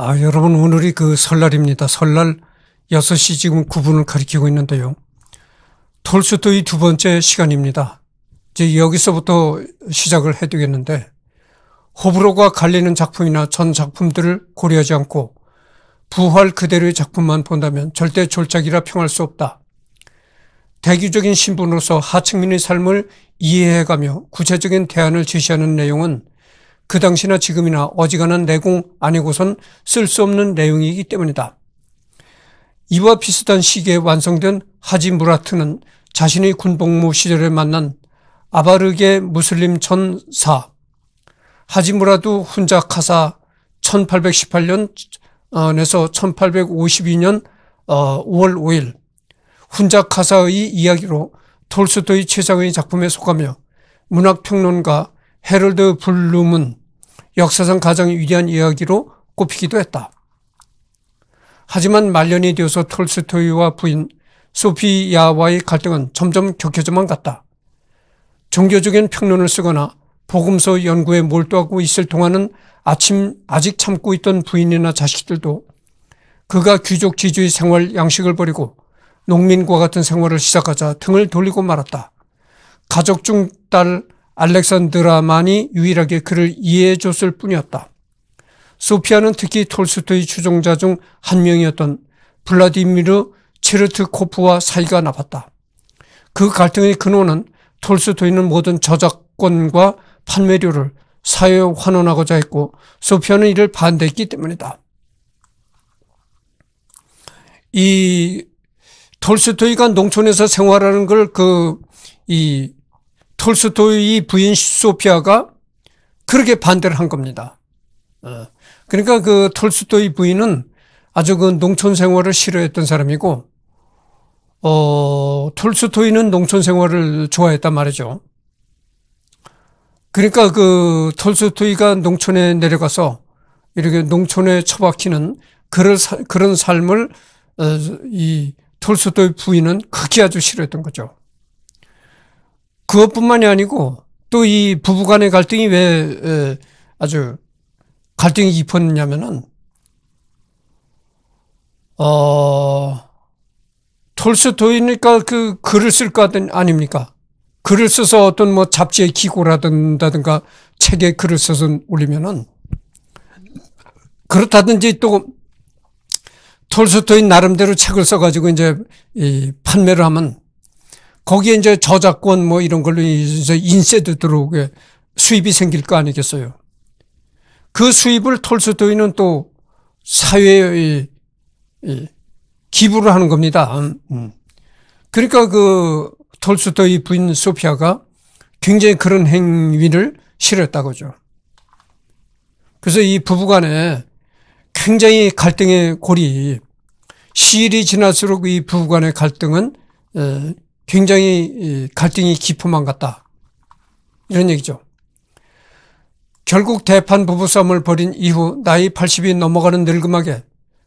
아, 여러분 오늘이 그 설날입니다. 설날 6시 지금 9분을 가리키고 있는데요. 톨스토이 두 번째 시간입니다. 이제 여기서부터 시작을 해두겠는데 호불호가 갈리는 작품이나 전 작품들을 고려하지 않고 부활 그대로의 작품만 본다면 절대 졸작이라 평할 수 없다. 대규적인 신분으로서 하층민의 삶을 이해해가며 구체적인 대안을 제시하는 내용은 그 당시나 지금이나 어지간한 내공 아니고선 쓸 수 없는 내용이기 때문이다. 이와 비슷한 시기에 완성된 하지 무라트는 자신의 군복무 시절에 만난 아바르게 무슬림 천사 하지 무라두 훈자 카사 1818년에서 1852년 5월 5일 훈자 카사의 이야기로 톨스토이 최상의 작품에 속하며 문학평론가 헤럴드 블루문 역사상 가장 위대한 이야기로 꼽히기도 했다. 하지만 말년이 되어서 톨스토이와 부인 소피야와의 갈등은 점점 격해져만 갔다. 종교적인 평론을 쓰거나 복음서 연구에 몰두하고 있을 동안은 아침 아직 참고 있던 부인이나 자식들도 그가 귀족 지주의 생활 양식을 버리고 농민과 같은 생활을 시작하자 등을 돌리고 말았다. 가족 중딸 알렉산드라만이 유일하게 그를 이해해 줬을 뿐이었다. 소피아는 특히 톨스토이 추종자 중 한 명이었던 블라디미르 체르트코프와 사이가 나빴다. 그 갈등의 근원은 톨스토이는 모든 저작권과 판매료를 사회에 환원하고자 했고 소피아는 이를 반대했기 때문이다. 이 톨스토이가 농촌에서 생활하는 걸그이 톨스토이 부인 소피아가 그렇게 반대를 한 겁니다. 어. 그러니까 그 톨스토이 부인은 아주 그 농촌 생활을 싫어했던 사람이고, 어, 톨스토이는 농촌 생활을 좋아했단 말이죠. 그러니까 그 톨스토이가 농촌에 내려가서 이렇게 농촌에 처박히는 그런, 그런 삶을 어, 이 톨스토이 부인은 극히 아주 싫어했던 거죠. 그것뿐만이 아니고 또 이 부부간의 갈등이 왜 아주 갈등이 깊었냐면은 어 톨스토이니까 그 글을 쓸거 아닙니까? 글을 써서 어떤 뭐 잡지에 기고라든다든가 책에 글을 써서 올리면은 그렇다든지 또 톨스토이 나름대로 책을 써가지고 이제 이 판매를 하면 거기에 이제 저작권 뭐 이런 걸로 이제 인세도 들어오게 수입이 생길 거 아니겠어요. 그 수입을 톨스토이는 또 사회의 기부를 하는 겁니다. 음. 그러니까 그 톨스토이 부인 소피아가 굉장히 그런 행위를 실었다고죠. 하 그래서 이 부부간에 굉장히 갈등의 골이 시일이 지날수록 이 부부간의 갈등은 굉장히 갈등이 깊어만 같다 이런 얘기죠. 결국 대판 부부싸움을 벌인 이후 나이 80이 넘어가는 늙음하게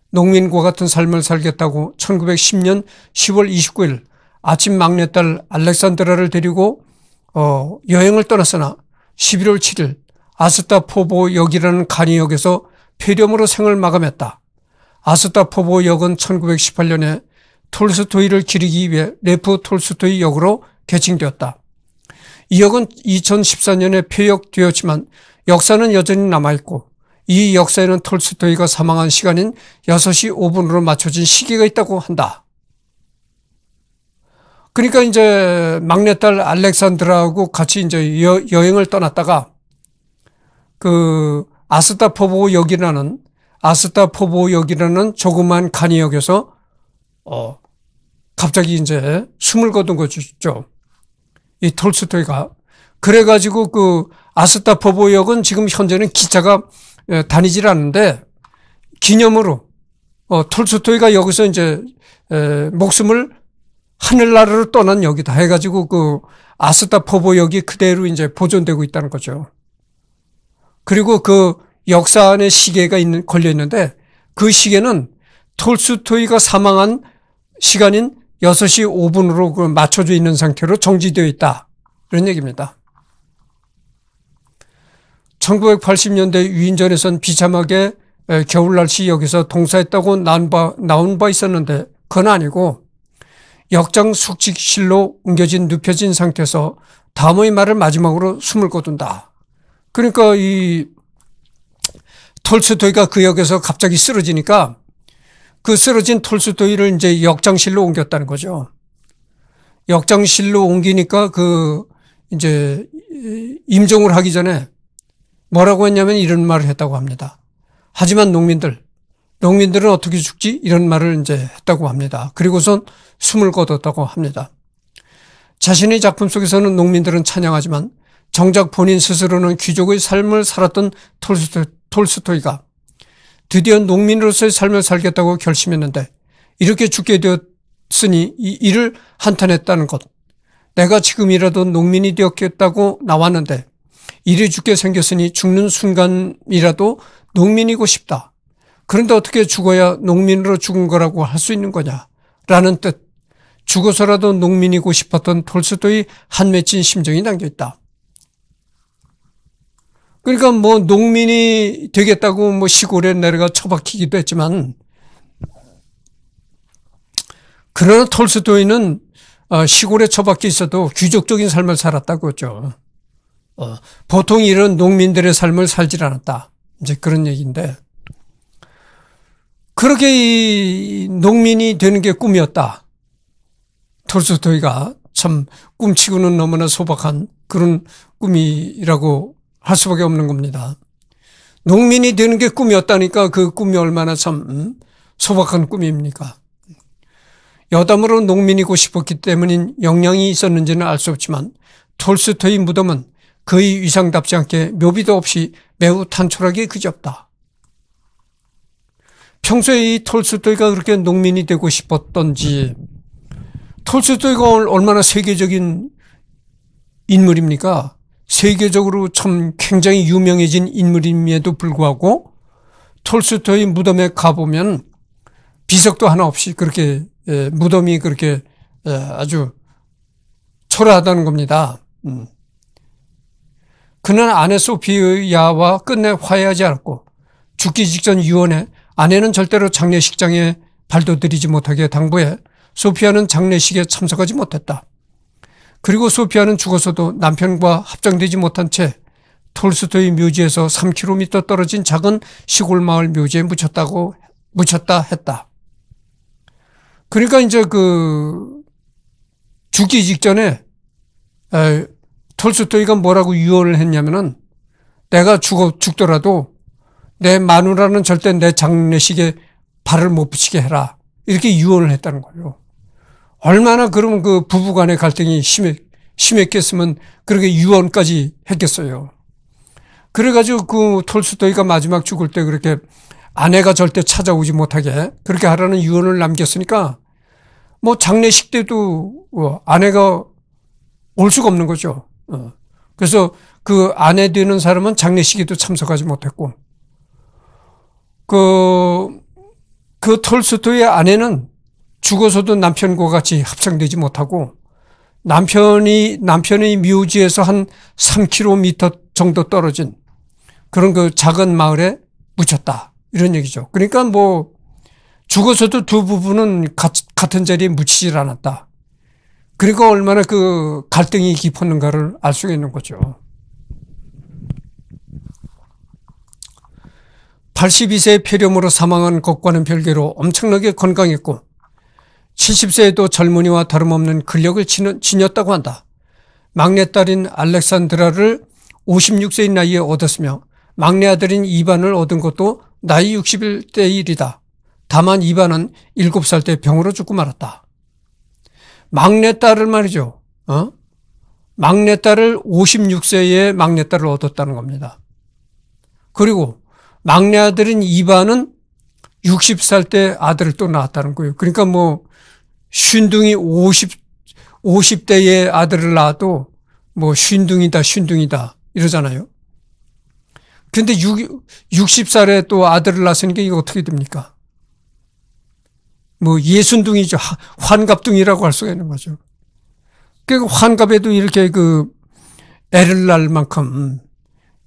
농민과 같은 삶을 살겠다고 1910년 10월 29일 아침 막내딸 알렉산드라를 데리고 어, 여행을 떠났으나 11월 7일 아스타포보역이라는 간이역에서 폐렴으로 생을 마감했다. 아스타포보역은 1918년에 톨스토이를 기리기 위해 레프 톨스토이 역으로 개칭되었다. 이 역은 2014년에 폐역되었지만 역사는 여전히 남아있고 이 역사에는 톨스토이가 사망한 시간인 6시 5분으로 맞춰진 시기가 있다고 한다. 그러니까 이제 막내딸 알렉산드라하고 같이 이제 여, 여행을 떠났다가 그 아스타포보 역이라는 아스타포보 역이라는 조그만 간이역에서 어 갑자기 이제 숨을 거둔 거죠. 이 톨스토이가. 그래가지고 그 아스타포보역은 지금 현재는 기차가 예, 다니질 않는데 기념으로 어, 톨스토이가 여기서 이제 에, 목숨을 하늘나라로 떠난 여기다 해가지고 그 아스타포보역이 그대로 이제 보존되고 있다는 거죠. 그리고 그 역사 안에 시계가 있는 걸려 있는데 그 시계는 톨스토이가 사망한 시간인 6시 5분으로 그 맞춰져 있는 상태로 정지되어 있다. 이런 얘기입니다. 1980년대 위인전에선 비참하게 겨울 날씨 여기서 동사했다고 나온 바, 나온 바 있었는데 그건 아니고 역장 숙직실로 옮겨진 눕혀진 상태에서 다음의 말을 마지막으로 숨을 거둔다. 그러니까 이 톨스토이가 그 역에서 갑자기 쓰러지니까 그 쓰러진 톨스토이를 이제 역장실로 옮겼다는 거죠. 역장실로 옮기니까 그 이제 임종을 하기 전에 뭐라고 했냐면 이런 말을 했다고 합니다. 하지만 농민들, 농민들은 어떻게 죽지? 이런 말을 이제 했다고 합니다. 그리고선 숨을 거뒀다고 합니다. 자신의 작품 속에서는 농민들은 찬양하지만 정작 본인 스스로는 귀족의 삶을 살았던 톨스토, 톨스토이가 드디어 농민으로서의 삶을 살겠다고 결심했는데 이렇게 죽게 되었으니 이 일을 한탄했다는 것. 내가 지금이라도 농민이 되었겠다고 나왔는데 이이 죽게 생겼으니 죽는 순간이라도 농민이고 싶다. 그런데 어떻게 죽어야 농민으로 죽은 거라고 할 수 있는 거냐? 라는 뜻. 죽어서라도 농민이고 싶었던 톨스토이 한맺힌 심정이 담겨 있다. 그러니까 뭐 농민이 되겠다고 뭐 시골에 내려가 처박히기도 했지만 그러나 톨스토이는 어, 시골에 처박혀 있어도 귀족적인 삶을 살았다고 했죠. 어, 보통 이런 농민들의 삶을 살질 않았다. 이제 그런 얘기인데 그렇게 이 농민이 되는 게 꿈이었다. 톨스토이가 참 꿈치고는 너무나 소박한 그런 꿈이라고 할 수밖에 없는 겁니다. 농민이 되는 게 꿈이었다니까 그 꿈이 얼마나 참 음? 소박한 꿈입니까? 여담으로 농민이고 싶었기 때문인 영향이 있었는지는 알 수 없지만 톨스토이 무덤은 그의 위상답지 않게 묘비도 없이 매우 탄촐하게 그지없다. 평소에 이 톨스토이가 그렇게 농민이 되고 싶었던지 톨스토이가 얼마나 세계적인 인물입니까? 세계적으로 참 굉장히 유명해진 인물임에도 불구하고 톨스토이 무덤에 가보면 비석도 하나 없이 그렇게 예, 무덤이 그렇게 예, 아주 초라하다는 겁니다. 음. 그는 아내 소피아와 끝내 화해하지 않았고 죽기 직전 유언에 아내는 절대로 장례식장에 발도 들이지 못하게 당부해 소피아는 장례식에 참석하지 못했다. 그리고 소피아는 죽어서도 남편과 합정되지 못한 채 톨스토이 묘지에서 3km 떨어진 작은 시골 마을 묘지에 묻혔다고 묻혔다 했다. 그러니까 이제 그 죽기 직전에 에, 톨스토이가 뭐라고 유언을 했냐면은 내가 죽어 죽더라도 내 마누라는 절대 내 장례식에 발을 못 붙이게 해라 이렇게 유언을 했다는 거예요. 얼마나 그러면그 부부 간의 갈등이 심해, 심했겠으면 그렇게 유언까지 했겠어요. 그래가지고 그 톨스토이가 마지막 죽을 때 그렇게 아내가 절대 찾아오지 못하게 그렇게 하라는 유언을 남겼으니까 뭐 장례식 때도 뭐 아내가 올 수가 없는 거죠. 어. 그래서 그 아내 되는 사람은 장례식에도 참석하지 못했고 그, 그 톨스토이의 아내는 죽어서도 남편과 같이 합창되지 못하고 남편이 남편의 묘지에서 한 3km 정도 떨어진 그런 그 작은 마을에 묻혔다 이런 얘기죠. 그러니까 뭐 죽어서도 두 부부는 같은 자리에 묻히질 않았다. 그리고 얼마나 그 갈등이 깊었는가를 알 수 있는 거죠. 82세 폐렴으로 사망한 것과는 별개로 엄청나게 건강했고 70세에도 젊은이와 다름없는 근력을 지녔다고 한다. 막내딸인 알렉산드라를 56세인 나이에 얻었으며 막내 아들인 이반을 얻은 것도 나이 61대 1이다. 다만 이반은 7살 때 병으로 죽고 말았다. 막내딸을 말이죠. 어? 막내딸을 56세에 막내딸을 얻었다는 겁니다. 그리고 막내 아들인 이반은 60살 때 아들을 또 낳았다는 거예요. 그러니까 뭐 쉰둥이 50, 50대의 아들을 낳아도 뭐 쉰둥이다, 쉰둥이다 이러잖아요. 근데 6, 60살에 또 아들을 낳았으니까 이거 어떻게 됩니까? 뭐 예순둥이죠. 환갑둥이라고 할 수가 있는 거죠. 그 환갑에도 이렇게 그 애를 낳을 만큼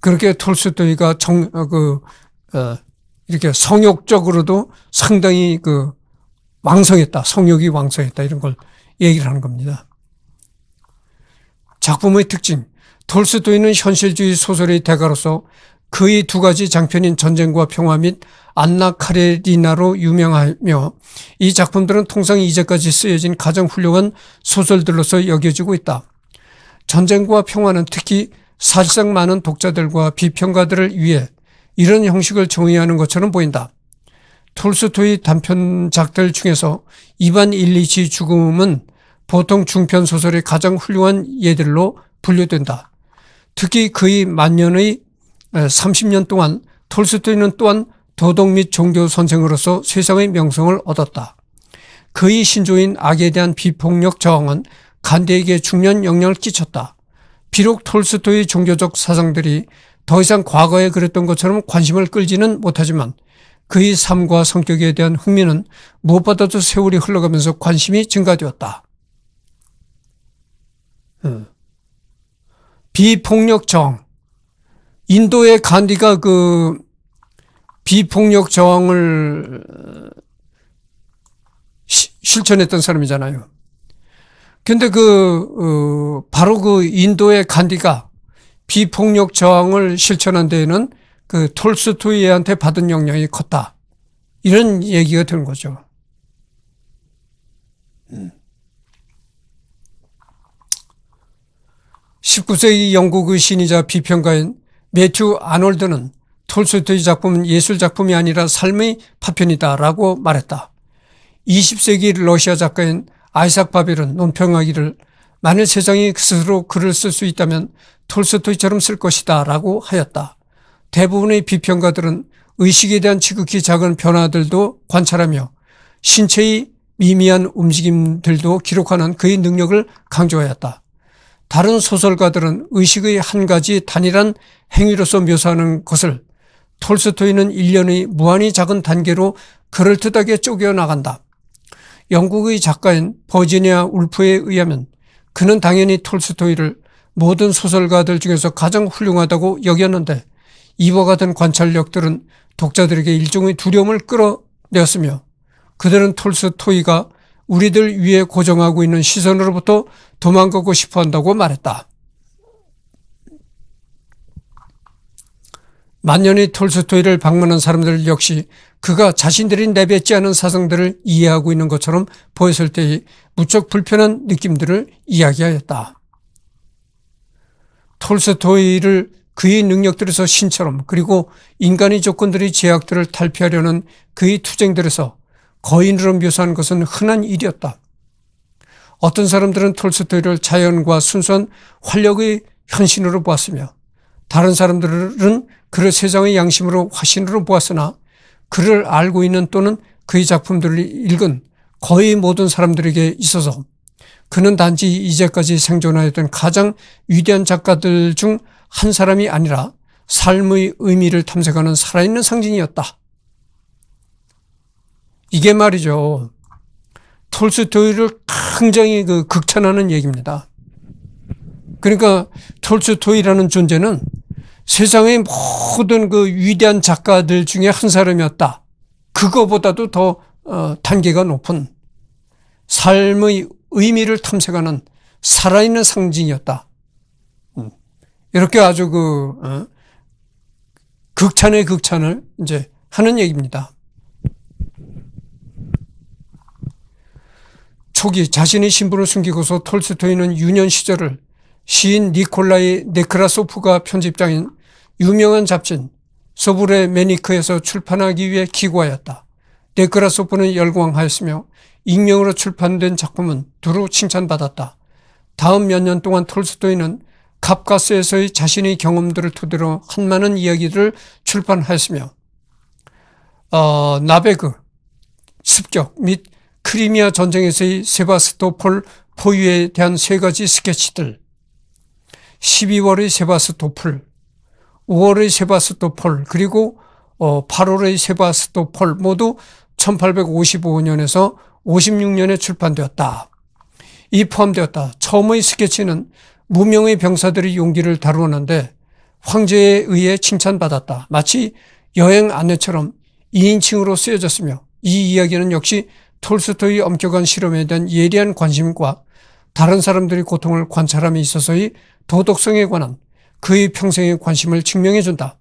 그렇게 톨스토이가 정, 어, 그, 어, 이렇게 성욕적으로도 상당히 그 왕성했다. 성욕이 왕성했다. 이런 걸 얘기를 하는 겁니다. 작품의 특징. 톨스토이는 현실주의 소설의 대가로서 그의 두 가지 장편인 전쟁과 평화 및 안나 카레리나로 유명하며 이 작품들은 통상 이제까지 쓰여진 가장 훌륭한 소설들로서 여겨지고 있다. 전쟁과 평화는 특히 사실상 많은 독자들과 비평가들을 위해 이런 형식을 정의하는 것처럼 보인다. 톨스토이 단편작들 중에서 이반 일리치 죽음은 보통 중편 소설의 가장 훌륭한 예들로 분류된다. 특히 그의 만년의 30년 동안 톨스토이는 또한 도덕 및 종교 선생으로서 세상의 명성을 얻었다. 그의 신조인 악에 대한 비폭력 저항은 간대에게 중요한 영향을 끼쳤다. 비록 톨스토이 종교적 사상들이 더 이상 과거에 그랬던 것처럼 관심을 끌지는 못하지만 그의 삶과 성격에 대한 흥미는 무엇보다도 세월이 흘러가면서 관심이 증가되었다. 음. 비폭력 저항. 인도의 간디가 그 비폭력 저항을 어, 실천했던 사람이잖아요. 그런데 그, 어, 바로 그 인도의 간디가 비폭력 저항을 실천한 데에는 그 톨스토이한테 받은 영향이 컸다. 이런 얘기가 되는 거죠. 19세기 음. 영국의 신이자 비평가인 매튜 아놀드는 톨스토이 작품은 예술 작품이 아니라 삶의 파편이다라고 말했다. 20세기 러시아 작가인 아이삭 바빌은 논평하기를 만일 세상이 스스로 글을 쓸 수 있다면 톨스토이처럼 쓸 것이다라고 하였다. 대부분의 비평가들은 의식에 대한 지극히 작은 변화들도 관찰하며 신체의 미미한 움직임들도 기록하는 그의 능력을 강조하였다. 다른 소설가들은 의식의 한 가지 단일한 행위로서 묘사하는 것을 톨스토이는 일련의 무한히 작은 단계로 그럴듯하게 쪼개어나간다. 영국의 작가인 버지니아 울프에 의하면 그는 당연히 톨스토이를 모든 소설가들 중에서 가장 훌륭하다고 여겼는데 이와 같은 관찰력들은 독자들에게 일종의 두려움을 끌어내었으며 그들은 톨스토이가 우리들 위에 고정하고 있는 시선으로부터 도망가고 싶어 한다고 말했다. 만년의 톨스토이를 방문한 사람들 역시 그가 자신들이 내뱉지 않은 사상들을 이해하고 있는 것처럼 보였을 때의 무척 불편한 느낌들을 이야기하였다. 톨스토이를 그의 능력들에서 신처럼 그리고 인간의 조건들의 제약들을 탈피하려는 그의 투쟁들에서 거인으로 묘사한 것은 흔한 일이었다. 어떤 사람들은 톨스토이를 자연과 순수한 활력의 현신으로 보았으며 다른 사람들은 그를 세상의 양심으로 화신으로 보았으나 그를 알고 있는 또는 그의 작품들을 읽은 거의 모든 사람들에게 있어서 그는 단지 이제까지 생존하였던 가장 위대한 작가들 중 한 사람이 아니라 삶의 의미를 탐색하는 살아있는 상징이었다. 이게 말이죠. 톨스토이를 굉장히 그 극찬하는 얘기입니다. 그러니까 톨스토이라는 존재는 세상의 모든 그 위대한 작가들 중에 한 사람이었다. 그거보다도 더 어, 단계가 높은 삶의 의미를 탐색하는 살아있는 상징이었다. 음. 이렇게 아주 그 어? 극찬의 극찬을 이제 하는 얘기입니다. 초기 자신의 신분을 숨기고서 톨스토이는 유년 시절을 시인 니콜라이 네크라소프가 편집장인 유명한 잡진 소브레 메니크에서 출판하기 위해 기고하였다. 네크라소프는 열광하였으며 익명으로 출판된 작품은 두루 칭찬받았다. 다음 몇 년 동안 톨스토이는 갑가스에서의 자신의 경험들을 토대로 한 많은 이야기들을 출판하였으며 어, 나베그 습격 및 크리미아 전쟁에서의 세바스토폴 포유에 대한 세 가지 스케치들 12월의 세바스토폴 5월의 세바스토폴 그리고 8월의 어, 세바스토폴 모두 1855년에서 56년에 출판되었다. 이 포함되었다. 처음의 스케치는 무명의 병사들의 용기를 다루었는데 황제에 의해 칭찬받았다. 마치 여행 안내처럼 2인칭으로 쓰여졌으며 이 이야기는 역시 톨스토이 엄격한 실험에 대한 예리한 관심과 다른 사람들의 고통을 관찰함에 있어서의 도덕성에 관한 그의 평생의 관심을 증명해준다.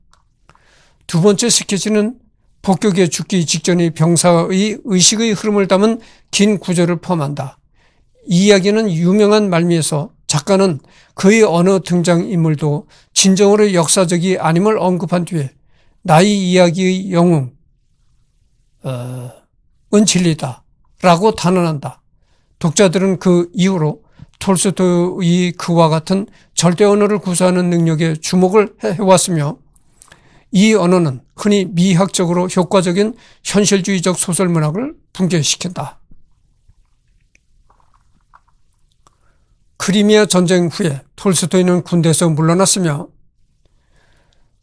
두 번째 스케치는 폭격에 죽기 직전의 병사의 의식의 흐름을 담은 긴 구절을 포함한다. 이 이야기는 유명한 말미에서 작가는 그의 어느 등장인물도 진정으로 역사적이 아님을 언급한 뒤에 나의 이야기의 영웅, 어, 은 진리다 라고 단언한다. 독자들은 그 이후로 톨스토이 그와 같은 절대 언어를 구사하는 능력에 주목을 해왔으며 이 언어는 흔히 미학적으로 효과적인 현실주의적 소설 문학을 붕괴시킨다. 크리미아 전쟁 후에 톨스토이는 군대에서 물러났으며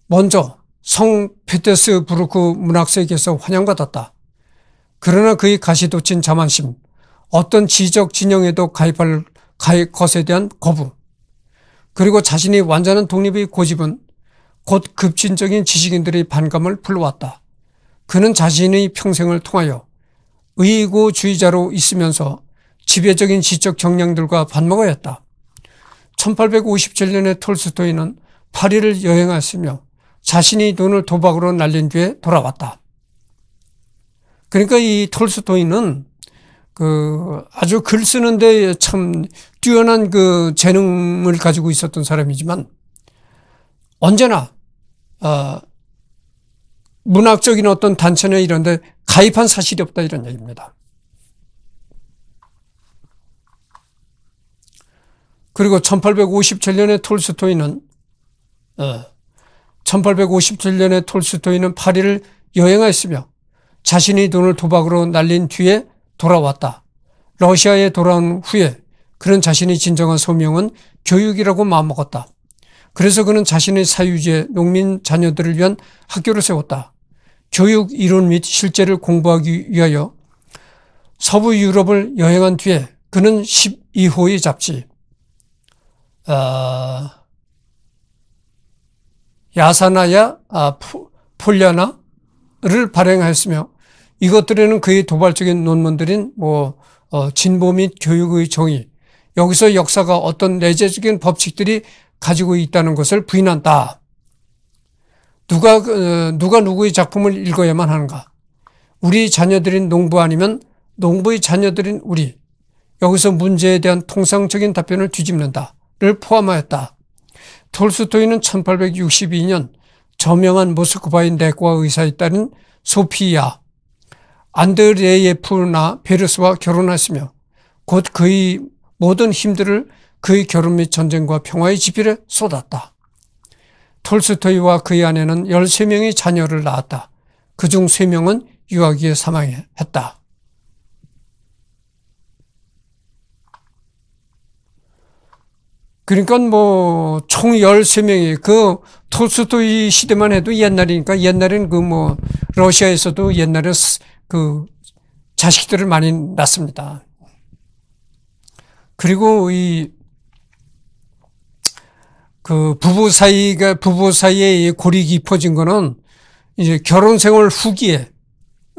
먼저 성 페테스부르크 문학세계에서 환영받았다. 그러나 그의 가시돋친 자만심, 어떤 지적 진영에도 가입할 가입 것에 대한 거부, 그리고 자신이 완전한 독립의 고집은 곧 급진적인 지식인들의 반감을 불러왔다. 그는 자신의 평생을 통하여 의고주의자로 있으면서 지배적인 지적 경량들과 반목하였다. 1857년에 톨스토이는 파리를 여행하였으며 자신이 돈을 도박으로 날린 뒤에 돌아왔다. 그러니까 이 톨스토이는 그 아주 글 쓰는데 참 뛰어난 그 재능을 가지고 있었던 사람이지만 언제나 어, 문학적인 어떤 단체나 이런 데 가입한 사실이 없다 이런 얘기입니다. 그리고 1857년에 톨스토이는 어, 1857년에 톨스토이는 파리를 여행하였으며 자신이 돈을 도박으로 날린 뒤에 돌아왔다. 러시아에 돌아온 후에 그런 자신이 진정한 소명은 교육이라고 마음먹었다. 그래서 그는 자신의 사유지에 농민 자녀들을 위한 학교를 세웠다. 교육 이론 및 실제를 공부하기 위하여 서부 유럽을 여행한 뒤에 그는 12호의 잡지 아, 야사나야 아, 폴리아나를 발행하였으며 이것들에는 그의 도발적인 논문들인 뭐 어, 진보 및 교육의 정의 여기서 역사가 어떤 내재적인 법칙들이 가지고 있다는 것을 부인한다. 누가 어, 누가 누구의 작품을 읽어야만 하는가? 우리 자녀들인 농부 아니면 농부의 자녀들인 우리. 여기서 문제에 대한 통상적인 답변을 뒤집는다를 포함하였다. 톨스토이는 1862년 저명한 모스크바인 내과 의사에 따른 소피아 안드레예프나 베르스와 결혼하시며 곧 그의 모든 힘들을 그의 결혼 및 전쟁과 평화의 지필에 쏟았다. 톨스토이와 그의 아내는 13명의 자녀를 낳았다. 그중 3명은 유아기에 사망했다. 그러니까 뭐 총 13명이 그 톨스토이 시대만 해도 옛날이니까 옛날엔 그 뭐 러시아에서도 옛날에 그 자식들을 많이 낳습니다. 그리고 이그 부부 사이가 부부 사이에 골이 깊어진 거는 이제 결혼 생활 후기에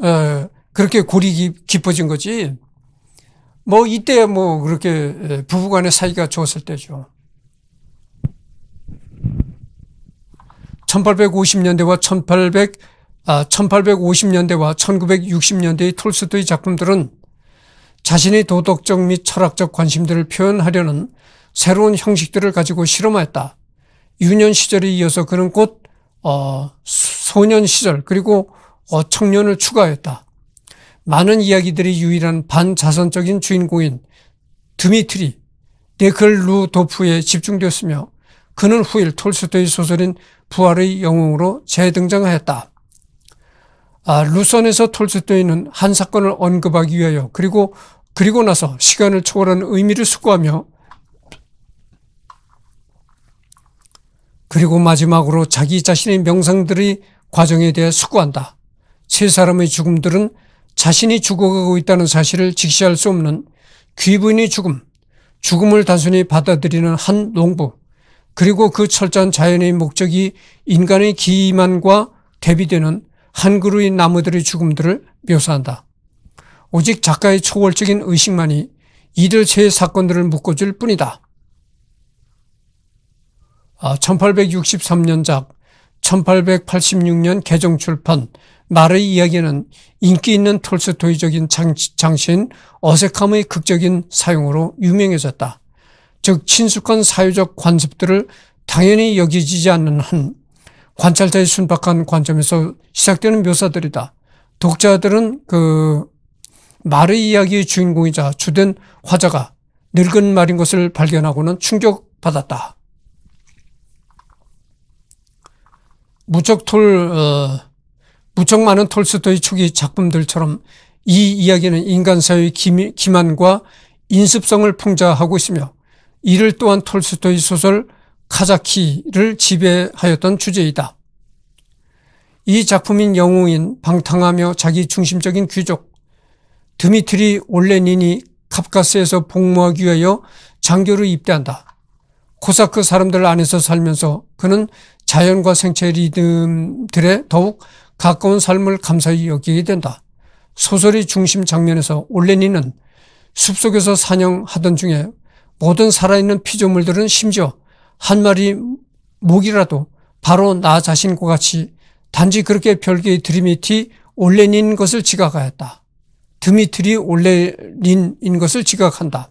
어, 그렇게 골이 깊어진 거지. 뭐 이때 뭐 그렇게 예, 부부간의 사이가 좋았을 때죠. 1850년대와 1800 아, 1850년대와 1960년대의 톨스토이 작품들은 자신의 도덕적 및 철학적 관심들을 표현하려는 새로운 형식들을 가지고 실험했다. 유년 시절에 이어서 그는 곧 어, 소년 시절 그리고 어, 청년을 추가했다. 많은 이야기들이 유일한 반자선적인 주인공인 드미트리 데클루도프에 집중되었으며 그는 후일 톨스토이 소설인 부활의 영웅으로 재등장하였다. 아, 루선에서 톨스토이는 한 사건을 언급하기 위하여 그리고 그리고 나서 시간을 초월한 의미를 수고하며 그리고 마지막으로 자기 자신의 명상들의 과정에 대해 숙고한다. 세 사람의 죽음들은 자신이 죽어가고 있다는 사실을 직시할 수 없는 귀부인의 죽음, 죽음을 단순히 받아들이는 한 농부, 그리고 그 철저한 자연의 목적이 인간의 기만과 대비되는 한 그루의 나무들의 죽음들을 묘사한다. 오직 작가의 초월적인 의식만이 이들 세 사건들을 묶어줄 뿐이다. 1863년작 1886년 개정 출판 말의 이야기는 인기 있는 톨스토이적인 장신 어색함의 극적인 사용으로 유명해졌다. 즉 친숙한 사회적 관습들을 당연히 여기지 않는 한 관찰자의 순박한 관점에서 시작되는 묘사들이다. 독자들은 그 말의 이야기의 주인공이자 주된 화자가 늙은 말인 것을 발견하고는 충격받았다. 무척 톨, 어, 무척 많은 톨스토이 초기 작품들처럼 이 이야기는 인간사회의 기만과 인습성을 풍자하고 있으며 이를 또한 톨스토이 소설 카자키를 지배하였던 주제이다. 이 작품인 영웅인 방탕하며 자기 중심적인 귀족 드미트리 올레니니 카프카스에서 복무하기 위하여 장교를 입대한다. 코사크 사람들 안에서 살면서 그는 자연과 생체 리듬들에 더욱 가까운 삶을 감사히 여기게 된다. 소설의 중심 장면에서 올레니는 숲속에서 사냥하던 중에 모든 살아있는 피조물들은 심지어 한 마리 목이라도 바로 나 자신과 같이 단지 그렇게 별개의 드리미티 올레닌 것을 지각하였다. 드미트리 올레닌인 것을 지각한다.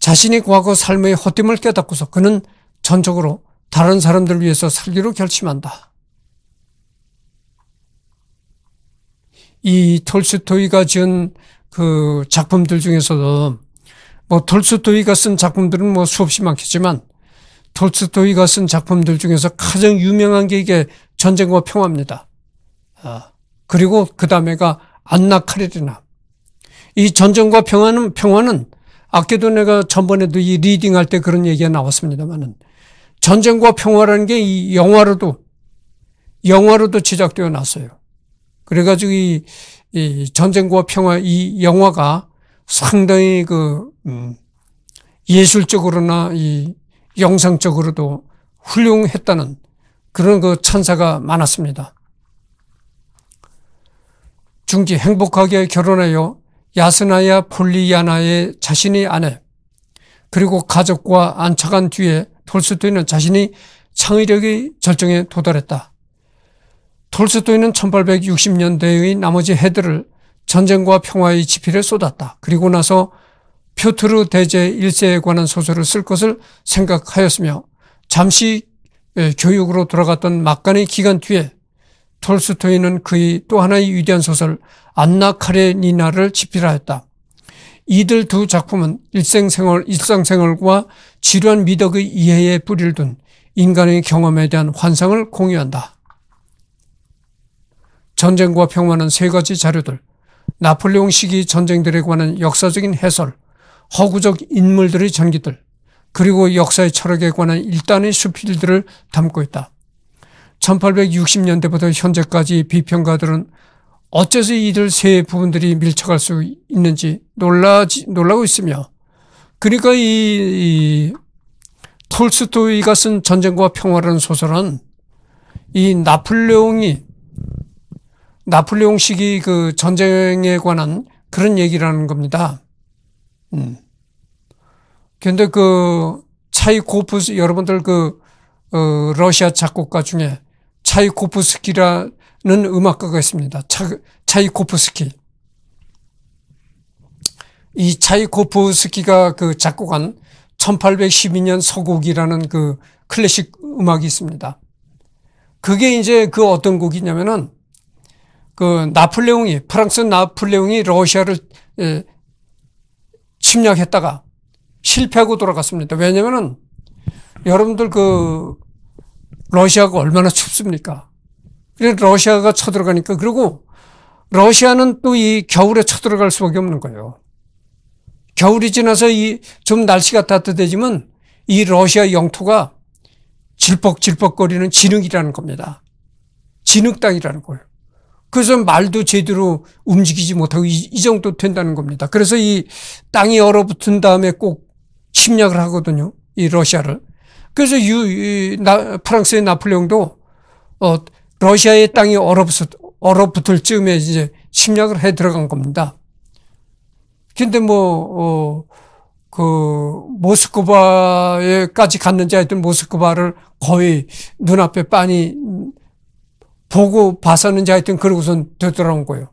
자신의 과거 삶의 헛됨을 깨닫고서 그는 전적으로 다른 사람들을 위해서 살기로 결심한다. 이 톨스토이가 지은 그 작품들 중에서도 뭐 톨스토이가 쓴 작품들은 뭐 수없이 많겠지만 톨스토이가 쓴 작품들 중에서 가장 유명한 게 이게 전쟁과 평화입니다. 아, 그리고 그 다음에가 안나 카레리나. 이 전쟁과 평화는 평화는 아까도 내가 전번에도 이 리딩할 때 그런 얘기가 나왔습니다만은 전쟁과 평화라는 게 이 영화로도 영화로도 제작되어 났어요. 그래가지고 이, 이 전쟁과 평화 이 영화가 상당히 그 음, 예술적으로나 이 영상적으로도 훌륭했다는 그런 그 찬사가 많았습니다. 중지 행복하게 결혼하여 야스나야 폴리야나의 자신의 아내 그리고 가족과 안착한 뒤에 톨스토이는 자신이 창의력의 절정에 도달했다. 톨스토이는 1860년대의 나머지 해들을 전쟁과 평화의 지필에 쏟았다. 그리고 나서 표트르 대제 일세에 관한 소설을 쓸 것을 생각하였으며 잠시 교육으로 돌아갔던 막간의 기간 뒤에 톨스토이는 그의 또 하나의 위대한 소설 안나 카레니나를 집필하였다. 이들 두 작품은 일생생활, 일상생활과 지루한 미덕의 이해에 뿌리를 둔 인간의 경험에 대한 환상을 공유한다. 전쟁과 평화는 세 가지 자료들, 나폴레옹 시기 전쟁들에 관한 역사적인 해설, 허구적 인물들의 전기들, 그리고 역사의 철학에 관한 일단의 수필들을 담고 있다. 1860년대부터 현재까지 비평가들은 어째서 이들 세 부분들이 밀착할 수 있는지 놀라지, 놀라고 있으며 그러니까 이, 이 톨스토이가 쓴 전쟁과 평화라는 소설은 이 나폴레옹이 나폴레옹 시기 그 전쟁에 관한 그런 얘기라는 겁니다. 음. 근데 그 차이코프 스 여러분들 그 어, 러시아 작곡가 중에 차이코프스키라 하는 음악가가 있습니다. 차, 이코프스키 이 차이코프스키가 그 작곡한 1812년 서곡이라는 그 클래식 음악이 있습니다. 그게 이제 그 어떤 곡이냐면은 그 나폴레옹이 프랑스 나폴레옹이 러시아를 침략했다가 실패하고 돌아갔습니다. 왜냐면은 여러분들 그 러시아가 얼마나 춥습니까? 그래서 러시아가 쳐들어가니까 그리고 러시아는 또 이 겨울에 쳐들어갈 수밖에 없는 거예요. 겨울이 지나서 이 좀 날씨가 따뜻해지면 이 러시아 영토가 질퍽질퍽거리는 진흙이라는 겁니다. 진흙 땅이라는 거예요. 그래서 말도 제대로 움직이지 못하고 이, 이, 정도 된다는 겁니다. 그래서 이 땅이 얼어붙은 다음에 꼭 침략을 하거든요. 이 러시아를. 그래서 유, 이, 나, 프랑스의 나폴레옹도 어, 러시아의 땅이 얼어붙을, 얼어붙을 쯤에 이제 침략을 해 들어간 겁니다. 근데 뭐, 어, 그, 모스크바에까지 갔는지 하여튼 모스크바를 거의 눈앞에 빤히 보고 봤었는지 하여튼 그러고선 되돌아온 거예요.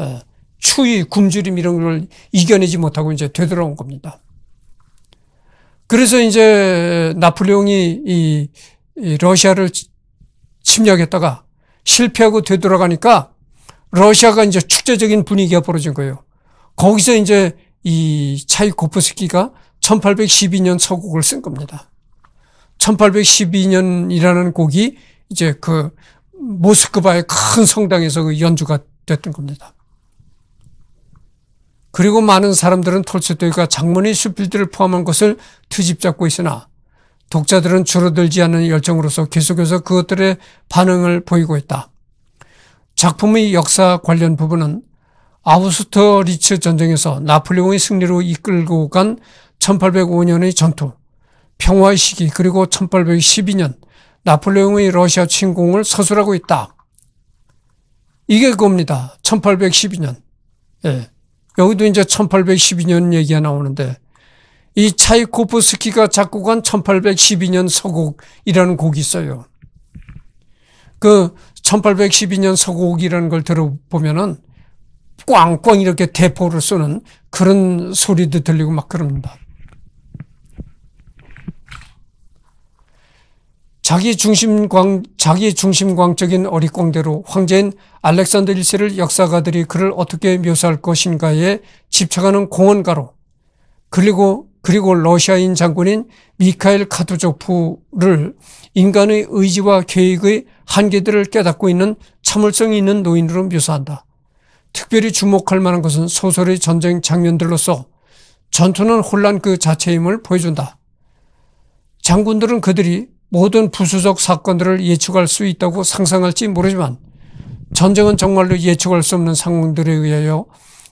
예. 추위, 굶주림 이런 걸 이겨내지 못하고 이제 되돌아온 겁니다. 그래서 이제 나폴레옹이 이, 이 러시아를 침략했다가 실패하고 되돌아가니까 러시아가 이제 축제적인 분위기가 벌어진 거예요. 거기서 이제 이 차이코프스키가 1812년 서곡을 쓴 겁니다. 1812년이라는 곡이 이제 그 모스크바의 큰 성당에서 그 연주가 됐던 겁니다. 그리고 많은 사람들은 톨스토이가 장문의 수필들을 포함한 것을 트집잡고 있으나 독자들은 줄어들지 않는 열정으로서 계속해서 그것들의 반응을 보이고 있다. 작품의 역사 관련 부분은 아우스터리츠 전쟁에서 나폴레옹의 승리로 이끌고 간 1805년의 전투, 평화의 시기 그리고 1812년 나폴레옹의 러시아 침공을 서술하고 있다. 이게 그겁니다. 1812년. 예. 여기도 이제 1812년 얘기가 나오는데 이 차이코프스키가 작곡한 1812년 서곡이라는 곡이 있어요. 그 1812년 서곡이라는 걸 들어보면은 꽝꽝 이렇게 대포를 쏘는 그런 소리도 들리고 막 그럽니다. 자기 중심광, 자기 중심광적인 어리광대로 황제인 알렉산더 1세를 역사가들이 그를 어떻게 묘사할 것인가에 집착하는 공헌가로 그리고 그리고 러시아인 장군인 미카엘 카두조프를 인간의 의지와 계획의 한계들을 깨닫고 있는 참을성이 있는 노인으로 묘사한다. 특별히 주목할 만한 것은 소설의 전쟁 장면들로서 전투는 혼란 그 자체임을 보여준다. 장군들은 그들이 모든 부수적 사건들을 예측할 수 있다고 상상할지 모르지만 전쟁은 정말로 예측할 수 없는 상황들에 의하여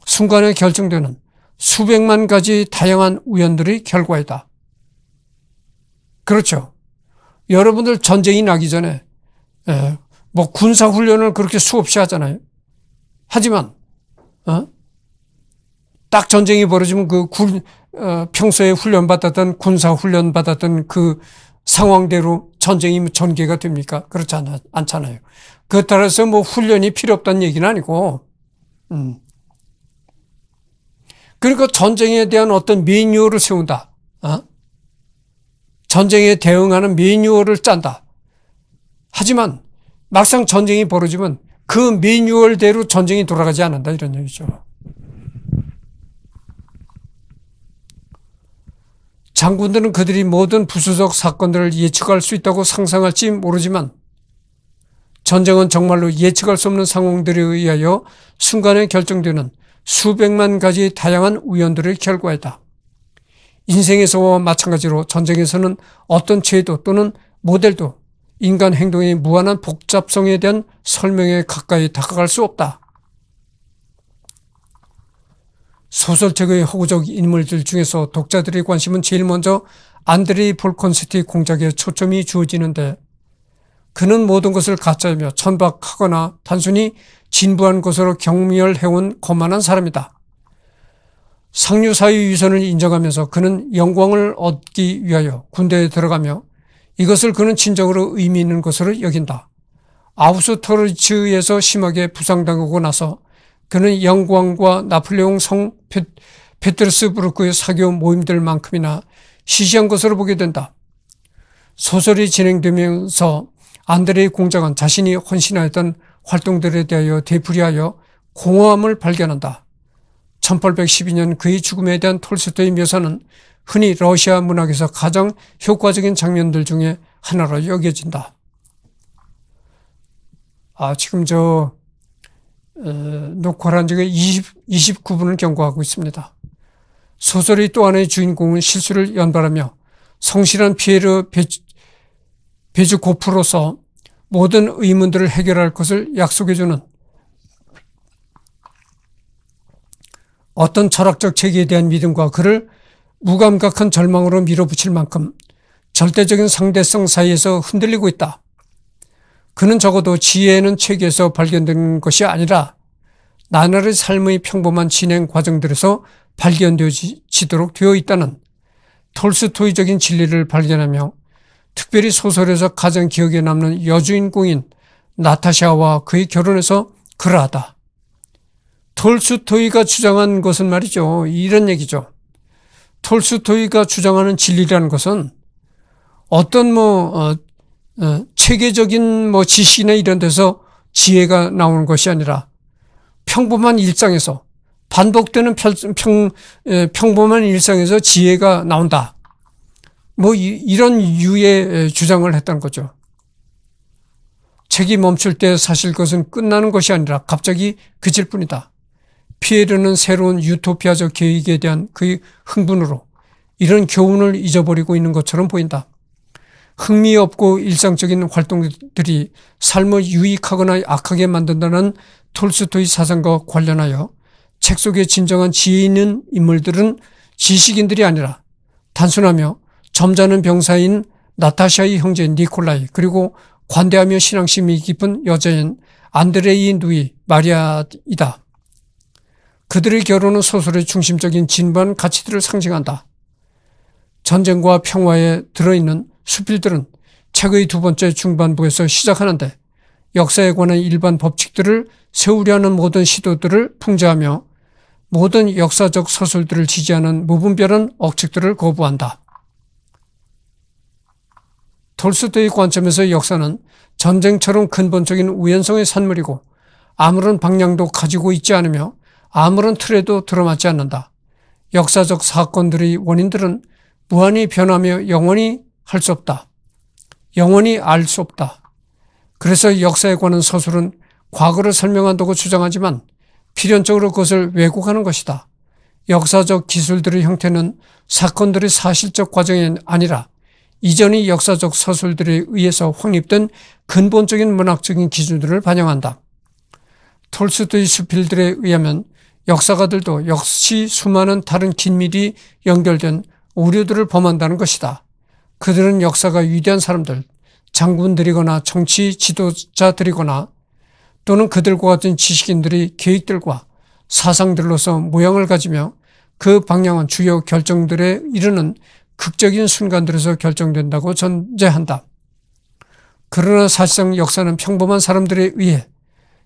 순간에 결정되는 수백만 가지 다양한 우연들의 결과이다. 그렇죠. 여러분들 전쟁이 나기 전에 예, 뭐 군사 훈련을 그렇게 수없이 하잖아요. 하지만 어? 딱 전쟁이 벌어지면 그 군, 어, 평소에 훈련 받았던 군사 훈련 받았던 그 상황대로 전쟁이 뭐 전개가 됩니까? 그렇지 않, 않잖아요. 그 따라서 뭐 훈련이 필요 없다는 얘기는 아니고 음, 그러니까 전쟁에 대한 어떤 매뉴얼을 세운다. 어? 전쟁에 대응하는 매뉴얼을 짠다. 하지만 막상 전쟁이 벌어지면 그 매뉴얼대로 전쟁이 돌아가지 않는다 이런 얘기죠. 장군들은 그들이 모든 부수적 사건들을 예측할 수 있다고 상상할지 모르지만 전쟁은 정말로 예측할 수 없는 상황들에 의하여 순간에 결정되는 수백만 가지 다양한 우연들을 결과했다. 인생에서와 마찬가지로 전쟁에서는 어떤 제도 또는 모델도 인간 행동의 무한한 복잡성에 대한 설명에 가까이 다가갈 수 없다. 소설책의 허구적 인물들 중에서 독자들의 관심은 제일 먼저 안드레이 볼콘스티 공작에 초점이 주어지는데 그는 모든 것을 가짜이며 천박하거나 단순히 진부한 것으로 경멸해온 거만한 사람이다. 상류사의 위선을 인정하면서 그는 영광을 얻기 위하여 군대에 들어가며 이것을 그는 진정으로 의미 있는 것으로 여긴다. 아우스토르츠에서 심하게 부상당하고 나서 그는 영광과 나폴레옹 성 페트르스부르크의 사교 모임들만큼이나 시시한 것으로 보게 된다. 소설이 진행되면서 안드레의 공작은 자신이 헌신하였던 활동들에 대하여 되풀이하여 공허함을 발견한다. 1812년 그의 죽음에 대한 톨스토이 묘사는 흔히 러시아 문학에서 가장 효과적인 장면들 중에 하나로 여겨진다. 아, 지금 저, 에, 어, 녹화를 한 적에 20, 29분을 경고하고 있습니다. 소설의 또 하나의 주인공은 실수를 연발하며 성실한 피에르 베주, 코프로서 모든 의문들을 해결할 것을 약속해주는 어떤 철학적 체계에 대한 믿음과 그를 무감각한 절망으로 밀어붙일 만큼 절대적인 상대성 사이에서 흔들리고 있다. 그는 적어도 지혜는 책에서 발견된 것이 아니라 나날의 삶의 평범한 진행 과정들에서 발견되어지도록 되어 있다는 톨스토이적인 진리를 발견하며 특별히 소설에서 가장 기억에 남는 여주인공인 나타샤와 그의 결혼에서 그러하다. 톨스토이가 주장한 것은 말이죠. 이런 얘기죠. 톨스토이가 주장하는 진리라는 것은 어떤 뭐 어, 어, 체계적인 뭐 지식이나 이런 데서 지혜가 나오는 것이 아니라 평범한 일상에서 반복되는 평, 평, 예, 평범한 일상에서 지혜가 나온다. 뭐 이, 런 유의 주장을 했다는 거죠. 책이 멈출 때 사실 것은 끝나는 것이 아니라 갑자기 그칠 뿐이다. 피에르는 새로운 유토피아적 계획에 대한 그의 흥분으로 이런 교훈을 잊어버리고 있는 것처럼 보인다. 흥미없고 일상적인 활동들이 삶을 유익하거나 악하게 만든다는 톨스토이 사상과 관련하여 책 속에 진정한 지혜 있는 인물들은 지식인들이 아니라 단순하며 점잖은 병사인 나타샤의 형제 니콜라이 그리고 관대하며 신앙심이 깊은 여자인 안드레이 누이 마리아이다. 그들의 결혼은 소설의 중심적인 진반 가치들을 상징한다. 전쟁과 평화에 들어있는 수필들은 책의 두 번째 중반부에서 시작하는데 역사에 관한 일반 법칙들을 세우려는 모든 시도들을 풍자하며 모든 역사적 서술들을 지지하는 무분별한 억측들을 거부한다. 톨스토이 관점에서 역사는 전쟁처럼 근본적인 우연성의 산물이고 아무런 방향도 가지고 있지 않으며 아무런 틀에도 들어맞지 않는다. 역사적 사건들의 원인들은 무한히 변하며 영원히 할 수 없다. 영원히 알 수 없다. 그래서 역사에 관한 서술은 과거를 설명한다고 주장하지만 필연적으로 그것을 왜곡하는 것이다. 역사적 기술들의 형태는 사건들의 사실적 과정이 아니라 이전의 역사적 서술들에 의해서 확립된 근본적인 문학적인 기준들을 반영한다. 톨스토이 수필들에 의하면 역사가들도 역시 수많은 다른 긴밀히 연결된 오류들을 범한다는 것이다. 그들은 역사가 위대한 사람들, 장군들이거나 정치 지도자들이거나 또는 그들과 같은 지식인들이 계획들과 사상들로서 모양을 가지며 그 방향은 주요 결정들에 이르는 극적인 순간들에서 결정된다고 전제한다. 그러나 사실상 역사는 평범한 사람들에 의해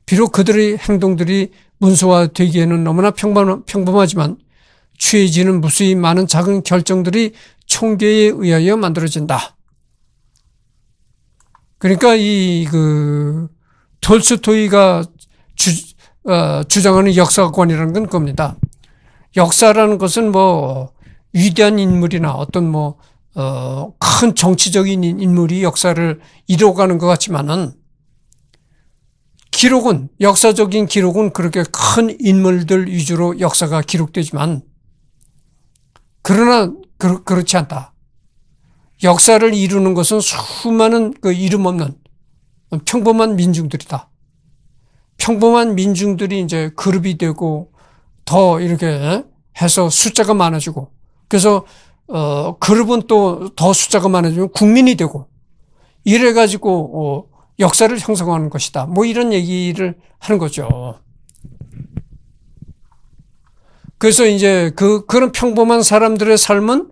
비록 그들의 행동들이 문서화되기에는 너무나 평범, 평범하지만 취해지는 무수히 많은 작은 결정들이 총계에 의하여 만들어진다. 그러니까 이그 톨스토이가 주, 어, 주장하는 역사관이라는 건 겁니다. 역사라는 것은 뭐 위대한 인물이나 어떤 뭐, 어, 큰 정치적인 인물이 역사를 이뤄가는 것 같지만은 기록은, 역사적인 기록은 그렇게 큰 인물들 위주로 역사가 기록되지만 그러나 그 그렇지 않다. 역사를 이루는 것은 수많은 그 이름 없는 평범한 민중들이다. 평범한 민중들이 이제 그룹이 되고 더 이렇게 해서 숫자가 많아지고 그래서 어 그룹은 또 더 숫자가 많아지면 국민이 되고 이래 가지고 어 역사를 형성하는 것이다. 뭐 이런 얘기를 하는 거죠. 그래서 이제 그 그런 평범한 사람들의 삶은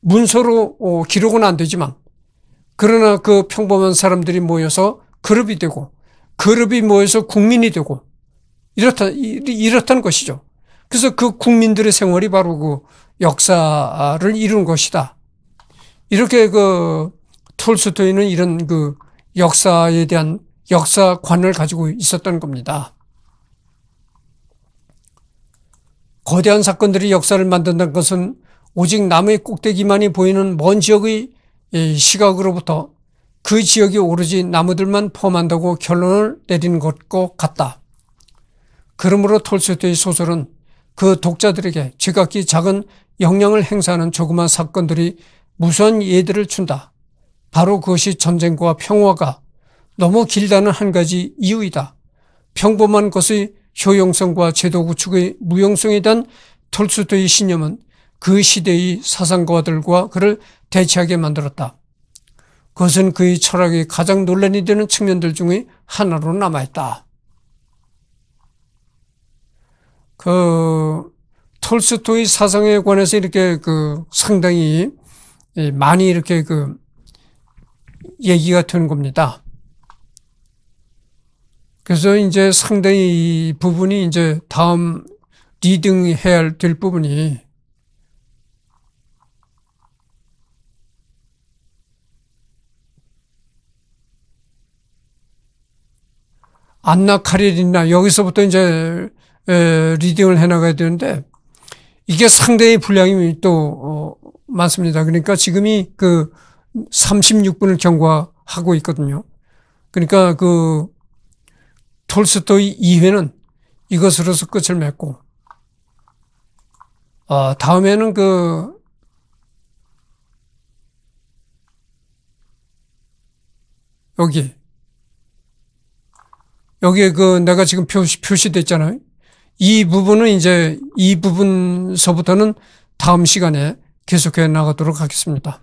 문서로 어, 기록은 안 되지만 그러나 그 평범한 사람들이 모여서 그룹이 되고 그룹이 모여서 국민이 되고 이렇다 이렇다는 것이죠. 그래서 그 국민들의 생활이 바로 그 역사를 이룬 것이다. 이렇게 그 톨스토이는 이런 그 역사에 대한 역사관을 가지고 있었던 겁니다. 거대한 사건들이 역사를 만든다는 것은 오직 남의 꼭대기만이 보이는 먼 지역의 예, 시각으로부터 그 지역이 오로지 나무들만 포함한다고 결론을 내리는 것과 같다. 그러므로 톨스토이 소설은 그 독자들에게 지각기 작은 영향을 행사하는 조그만 사건들이 무수한 예들을 준다. 바로 그것이 전쟁과 평화가 너무 길다는 한 가지 이유이다. 평범한 것의 효용성과 제도 구축의 무용성에 대한 톨스토의 신념은 그 시대의 사상가들과 그를 대체하게 만들었다. 그것은 그의 철학의 가장 논란이 되는 측면들 중의 하나로 남아있다. 그 톨스토이 사상에 관해서 이렇게 그 상당히 많이 이렇게 그 얘기가 되는 겁니다. 그래서 이제 상당히 이 부분이 이제 다음 리딩해야 될 부분이 안나 카레리나 여기서부터 이제 리딩을 해나가야 되는데 이게 상당히 분량이 또 어, 많습니다. 그러니까 지금이 그 36분을 경과하고 있거든요. 그러니까 그 톨스토이 2회는 이것으로서 끝을 맺고 아, 다음에는 그 여기 여기에 그 내가 지금 표시, 표시됐잖아요. 이 부분은 이제 이 부분서부터는 다음 시간에 계속해 나가도록 하겠습니다.